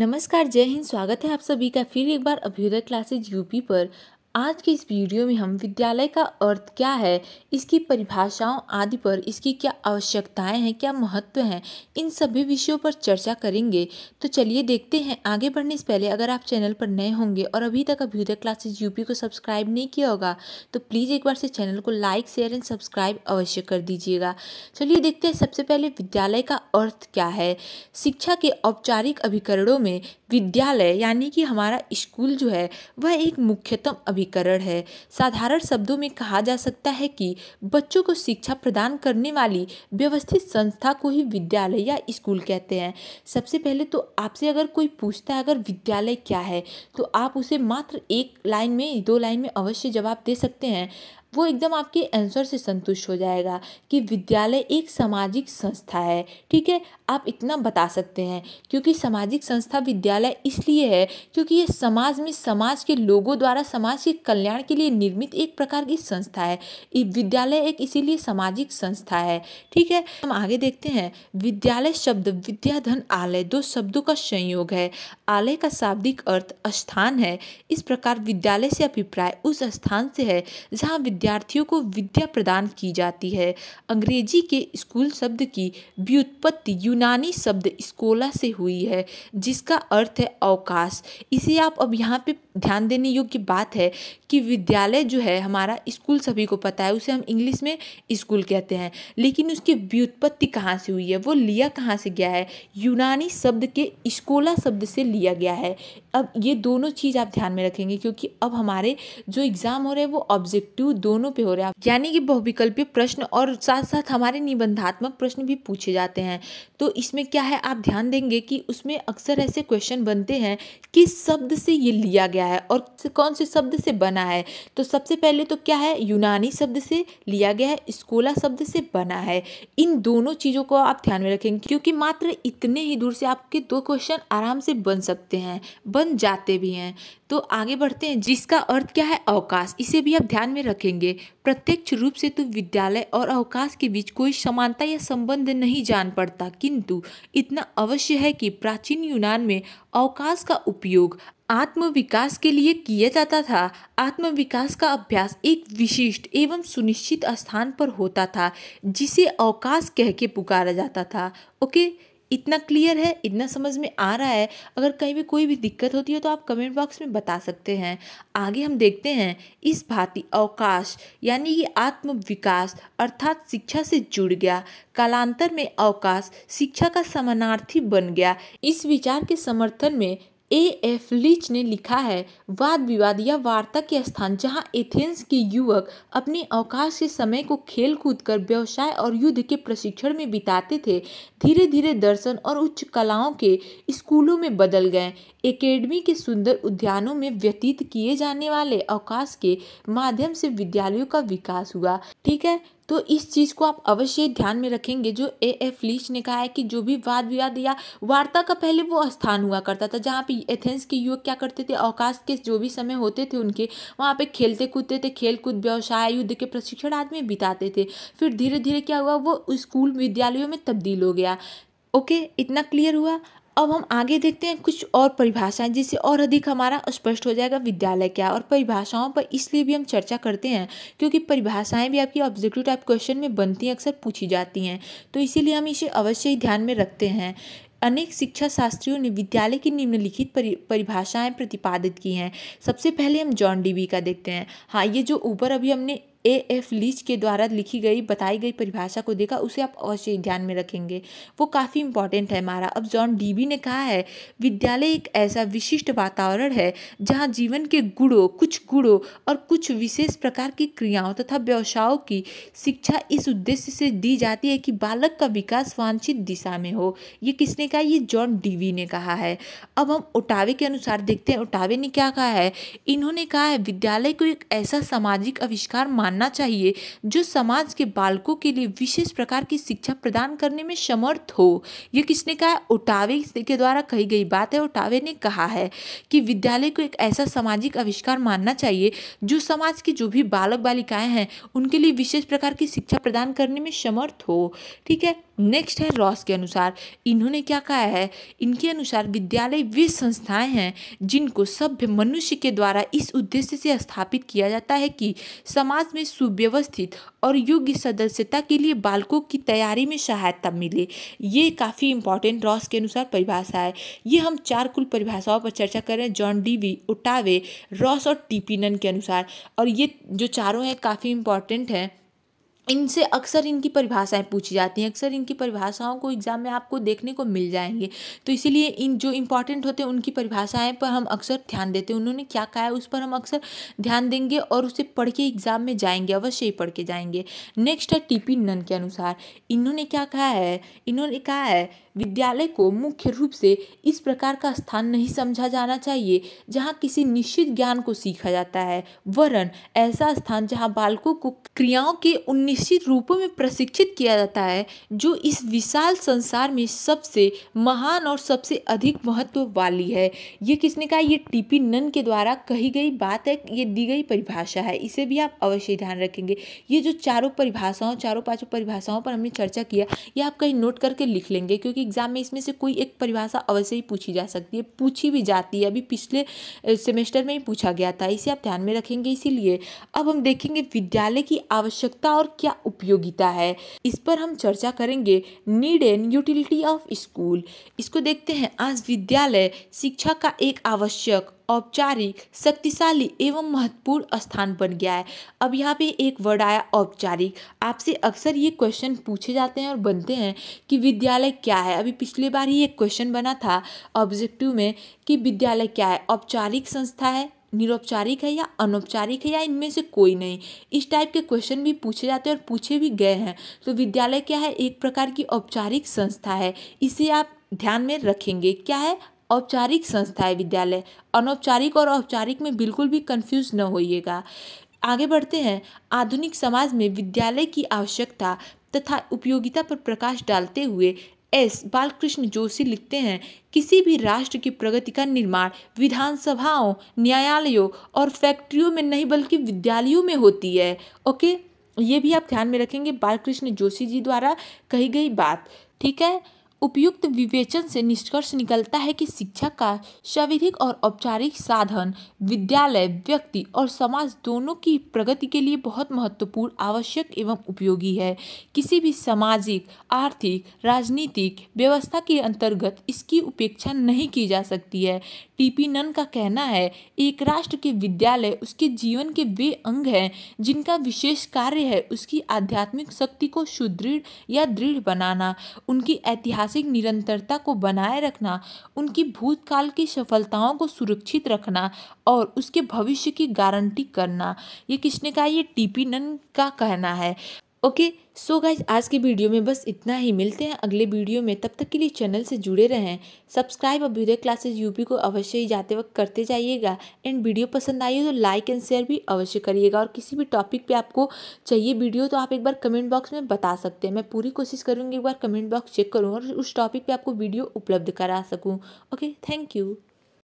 नमस्कार जय हिंद स्वागत है आप सभी का फिर एक बार अभ्युदय क्लासेज यूपी पर आज की इस वीडियो में हम विद्यालय का अर्थ क्या है इसकी परिभाषाओं आदि पर इसकी क्या आवश्यकताएं हैं क्या महत्व हैं इन सभी विषयों पर चर्चा करेंगे तो चलिए देखते हैं आगे बढ़ने से पहले अगर आप चैनल पर नए होंगे और अभी तक अभ्युदय क्लासेज यूपी को सब्सक्राइब नहीं किया होगा तो प्लीज़ एक बार से चैनल को लाइक शेयर एंड सब्सक्राइब अवश्य कर दीजिएगा चलिए देखते हैं सबसे पहले विद्यालय का अर्थ क्या है शिक्षा के औपचारिक अभिकरणों में विद्यालय यानी कि हमारा स्कूल जो है वह एक मुख्यतम अभि अभिकरण है साधारण शब्दों में कहा जा सकता है कि बच्चों को शिक्षा प्रदान करने वाली व्यवस्थित संस्था को ही विद्यालय या स्कूल कहते हैं सबसे पहले तो आपसे अगर कोई पूछता है अगर विद्यालय क्या है तो आप उसे मात्र एक लाइन में दो लाइन में अवश्य जवाब दे सकते हैं वो एकदम आपके आंसर से संतुष्ट हो जाएगा कि विद्यालय एक सामाजिक संस्था है ठीक है आप इतना बता सकते हैं क्योंकि सामाजिक संस्था विद्यालय इसलिए है क्योंकि ये समाज में समाज के लोगों द्वारा समाज के कल्याण के लिए निर्मित एक प्रकार की संस्था है विद्यालय एक इसीलिए सामाजिक संस्था है ठीक है हम आगे देखते हैं विद्यालय शब्द विद्याधन आलय दो शब्दों का संयोग है आलय का शाब्दिक अर्थ स्थान है इस प्रकार विद्यालय से अभिप्राय उस स्थान से है जहाँ विद्या विद्यार्थियों को विद्या प्रदान की जाती है अंग्रेजी के स्कूल शब्द की व्युत्पत्ति यूनानी शब्द स्कोला से हुई है जिसका अर्थ है अवकाश इसे आप अब यहाँ पे ध्यान देने योग्य बात है कि विद्यालय जो है हमारा स्कूल सभी को पता है उसे हम इंग्लिश में स्कूल कहते हैं लेकिन उसकी व्युत्पत्ति कहाँ से हुई है वो लिया कहाँ से गया है यूनानी शब्द के स्कोला शब्द से लिया गया है अब ये दोनों चीज़ आप ध्यान में रखेंगे क्योंकि अब हमारे जो एग्ज़ाम हो रहे हैं वो ऑब्जेक्टिव दोनों पे हो रहे हैं यानी कि बहुविकल्पीय प्रश्न और साथ साथ हमारे निबंधात्मक प्रश्न भी पूछे जाते हैं तो इसमें क्या है आप ध्यान देंगे कि उसमें अक्सर ऐसे क्वेश्चन बनते हैं किस शब्द से ये लिया गया गया है और कौन से शब्द से बना है तो सबसे पहले तो क्या है यूनानी शब्द से लिया गया है स्कोला शब्द से बना है इन दोनों चीज़ों को आप ध्यान में रखेंगे क्योंकि मात्र इतने ही दूर से आपके दो क्वेश्चन आराम से बन सकते हैं बन जाते भी हैं तो आगे बढ़ते हैं जिसका अर्थ क्या है अवकाश इसे भी आप ध्यान में रखेंगे प्रत्यक्ष रूप से तो विद्यालय और अवकाश के बीच कोई समानता या संबंध नहीं जान पड़ता किंतु इतना अवश्य है कि प्राचीन यूनान में अवकाश का उपयोग आत्मविकास के लिए किया जाता था आत्मविकास का अभ्यास एक विशिष्ट एवं सुनिश्चित स्थान पर होता था जिसे अवकाश कह के पुकारा जाता था ओके इतना क्लियर है इतना समझ में आ रहा है अगर कहीं भी कोई भी दिक्कत होती है तो आप कमेंट बॉक्स में बता सकते हैं आगे हम देखते हैं इस भांति अवकाश यानी ये आत्मविकास अर्थात शिक्षा से जुड़ गया कालांतर में अवकाश शिक्षा का समानार्थी बन गया इस विचार के समर्थन में ए एफ लीच ने लिखा है वाद विवाद या वार्ता के स्थान जहां एथेंस के युवक अपने अवकाश के समय को खेल कूद कर व्यवसाय और युद्ध के प्रशिक्षण में बिताते थे धीरे धीरे दर्शन और उच्च कलाओं के स्कूलों में बदल गए एकेडमी के सुंदर उद्यानों में व्यतीत किए जाने वाले अवकाश के माध्यम से विद्यालयों का विकास हुआ ठीक है तो इस चीज़ को आप अवश्य ध्यान में रखेंगे जो ए एफ लीच ने कहा है कि जो भी वाद विवाद या वार्ता का पहले वो स्थान हुआ करता था जहाँ पे एथेंस के युवक क्या करते थे अवकाश के जो भी समय होते थे उनके वहाँ पे खेलते कूदते थे खेल कूद व्यवसाय युद्ध के प्रशिक्षण आदि में बिताते थे फिर धीरे धीरे क्या हुआ वो स्कूल विद्यालयों में तब्दील हो गया ओके इतना क्लियर हुआ अब हम आगे देखते हैं कुछ और परिभाषाएं जिससे और अधिक हमारा स्पष्ट हो जाएगा विद्यालय क्या और परिभाषाओं पर इसलिए भी हम चर्चा करते हैं क्योंकि परिभाषाएं भी आपकी ऑब्जेक्टिव टाइप क्वेश्चन में बनती हैं अक्सर पूछी जाती हैं तो इसीलिए हम इसे अवश्य ही ध्यान में रखते हैं अनेक शिक्षा शास्त्रियों ने विद्यालय की निम्नलिखित परिभाषाएं प्रतिपादित की हैं सबसे पहले हम जॉन डीबी का देखते हैं हाँ ये जो ऊपर अभी हमने ए एफ लीच के द्वारा लिखी गई बताई गई परिभाषा को देखा उसे आप अवश्य ध्यान में रखेंगे वो काफ़ी इंपॉर्टेंट है हमारा अब जॉन डीबी ने कहा है विद्यालय एक ऐसा विशिष्ट वातावरण है जहाँ जीवन के गुणों कुछ गुणों और कुछ विशेष प्रकार की क्रियाओं तथा व्यवसायों की शिक्षा इस उद्देश्य से दी जाती है कि बालक का विकास वांछित दिशा में हो ये किसने कहा ये जॉन डीवी ने कहा है अब हम ओटावे के अनुसार देखते हैं ओटावे ने क्या कहा है इन्होंने कहा है विद्यालय को एक ऐसा सामाजिक आविष्कार मान मानना चाहिए जो समाज के बालकों के लिए विशेष प्रकार की शिक्षा प्रदान करने में समर्थ हो ये किसने कहा ओटावे के द्वारा कही गई बात है ओटावे ने कहा है कि विद्यालय को एक ऐसा सामाजिक आविष्कार मानना चाहिए जो समाज के जो भी बालक बालिकाएं हैं उनके लिए विशेष प्रकार की शिक्षा प्रदान करने में समर्थ हो ठीक है नेक्स्ट है रॉस के अनुसार इन्होंने क्या कहा है इनके अनुसार विद्यालय वे संस्थाएं हैं जिनको सभ्य मनुष्य के द्वारा इस उद्देश्य से स्थापित किया जाता है कि समाज में सुव्यवस्थित और योग्य सदस्यता के लिए बालकों की तैयारी में सहायता मिले ये काफ़ी इंपॉर्टेंट रॉस के अनुसार परिभाषा है ये हम चार कुल परिभाषाओं पर चर्चा कर रहे हैं John Dewey Ottaway Ross और टीपिनन के अनुसार और ये जो चारों हैं काफ़ी इंपॉर्टेंट हैं इनसे अक्सर इनकी परिभाषाएं पूछी जाती हैं अक्सर इनकी परिभाषाओं को एग्ज़ाम में आपको देखने को मिल जाएंगे तो इसीलिए इन जो इम्पॉर्टेंट होते हैं उनकी परिभाषाएं पर हम अक्सर ध्यान देते हैं उन्होंने क्या कहा है उस पर हम अक्सर ध्यान देंगे और उसे पढ़ के एग्ज़ाम में जाएंगे अवश्य ही पढ़ के जाएंगे नेक्स्ट है टी पी नन के अनुसार इन्होंने क्या कहा है इन्होंने कहा है विद्यालय को मुख्य रूप से इस प्रकार का स्थान नहीं समझा जाना चाहिए जहाँ किसी निश्चित ज्ञान को सीखा जाता है वरन ऐसा स्थान जहाँ बालकों को क्रियाओं के उन्नीस निश्चित रूपों में प्रशिक्षित किया जाता है जो इस विशाल संसार में सबसे महान और सबसे अधिक महत्व वाली है ये किसने कहा ये टीपी नन के द्वारा कही गई बात है ये दी गई परिभाषा है इसे भी आप अवश्य ध्यान रखेंगे ये जो चारों परिभाषाओं चारों पाँचों परिभाषाओं पर हमने चर्चा किया ये आप कहीं नोट करके लिख लेंगे क्योंकि एग्जाम में इसमें से कोई एक परिभाषा अवश्य ही पूछी जा सकती है पूछी भी जाती है अभी पिछले सेमेस्टर में ही पूछा गया था इसे आप ध्यान में रखेंगे इसीलिए अब हम देखेंगे विद्यालय की आवश्यकता और क्या उपयोगिता है इस पर हम चर्चा करेंगे need and utility of school इसको देखते हैं आज विद्यालय शिक्षा का एक आवश्यक औपचारिक शक्तिशाली एवं महत्वपूर्ण स्थान बन गया है अब यहाँ पे एक वर्ड आया औपचारिक आपसे अक्सर ये क्वेश्चन पूछे जाते हैं और बनते हैं कि विद्यालय क्या है अभी पिछले बार ही एक क्वेश्चन बना था ऑब्जेक्टिव में कि विद्यालय क्या है औपचारिक संस्था है निरौपचारिक है या अनौपचारिक है या इनमें से कोई नहीं इस टाइप के क्वेश्चन भी पूछे जाते हैं और पूछे भी गए हैं तो विद्यालय क्या है एक प्रकार की औपचारिक संस्था है इसे आप ध्यान में रखेंगे क्या है औपचारिक संस्था है विद्यालय अनौपचारिक और औपचारिक में बिल्कुल भी कन्फ्यूज न होइएगा आगे बढ़ते हैं आधुनिक समाज में विद्यालय की आवश्यकता तथा उपयोगिता पर प्रकाश डालते हुए एस बालकृष्ण जोशी लिखते हैं किसी भी राष्ट्र की प्रगति का निर्माण विधानसभाओं न्यायालयों और फैक्ट्रियों में नहीं बल्कि विद्यालयों में होती है ओके ये भी आप ध्यान में रखेंगे बालकृष्ण जोशी जी द्वारा कही गई बात ठीक है उपयुक्त विवेचन से निष्कर्ष निकलता है कि शिक्षा का शारीरिक और औपचारिक साधन विद्यालय व्यक्ति और समाज दोनों की प्रगति के लिए बहुत महत्वपूर्ण आवश्यक एवं उपयोगी है किसी भी सामाजिक आर्थिक राजनीतिक व्यवस्था के अंतर्गत इसकी उपेक्षा नहीं की जा सकती है टीपी नन का कहना है एक राष्ट्र के विद्यालय उसके जीवन के वे अंग हैं जिनका विशेष कार्य है उसकी आध्यात्मिक शक्ति को सुदृढ़ या दृढ़ बनाना उनकी ऐतिहासिक ऐतिहासिक निरंतरता को बनाए रखना उनकी भूतकाल की सफलताओं को सुरक्षित रखना और उसके भविष्य की गारंटी करना ये किसने कहा ये टीपी नन का कहना है ओके सो गाइज आज की वीडियो में बस इतना ही मिलते हैं अगले वीडियो में तब तक के लिए चैनल से जुड़े रहें subscribe Abhyudaya classes classes UP को अवश्य ही जाते वक्त करते जाइएगा एंड वीडियो पसंद आई हो तो लाइक एंड शेयर भी अवश्य करिएगा और किसी भी टॉपिक पे आपको चाहिए वीडियो तो आप एक बार कमेंट बॉक्स में बता सकते हैं मैं पूरी कोशिश करूँगी एक बार कमेंट बॉक्स चेक करूँ और उस टॉपिक पर आपको वीडियो उपलब्ध करा सकूँ ओके थैंक यू